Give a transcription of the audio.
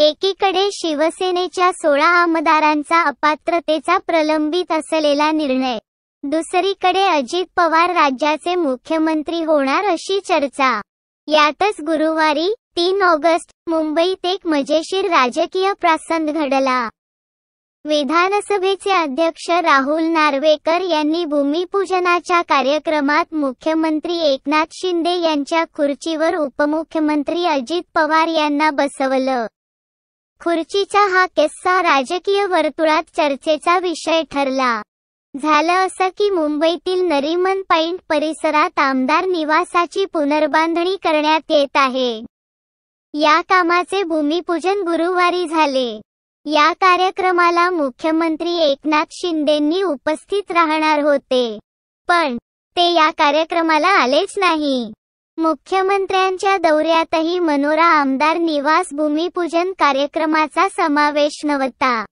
एकीकडे शिवसेनेच्या सोळा आमदारांचा अपात्रतेचा प्रलंबित असलेला निर्णय दुसरीकडे अजित पवार राज्याचे मुख्यमंत्री होणार अशी चर्चा यातच गुरुवारी तीन ऑगस्ट मुंबईत एक मजेशीर राजकीय प्रसंग घडला विधानसभेचे अध्यक्ष राहुल नार्वेकर यांनी भूमिपूजनाच्या कार्यक्रमात मुख्यमंत्री एकनाथ शिंदे यांच्या खुर्चीवर उपमुख्यमंत्री अजित पवार यांना बसवलं खुर्चीचा हा किस्सा राजकीय वर्तुळात चर्चेचा विषय ठरला झालं असं की मुंबईतील नरीमन पॉइंट परिसरात आमदार निवासाची पुनर्बांधणी करण्यात येत आहे या कामाचे भूमिपूजन गुरुवारी झाले या कार्यक्रमाला मुख्यमंत्री एकनाथ शिंदेंनी उपस्थित राहणार होते पण ते या कार्यक्रमाला आलेच नाही मुख्यमंत्र्यांच्या दौऱ्यातही मनोरा आमदार निवास भूमिपूजन कार्यक्रमाचा समावेश नव्हता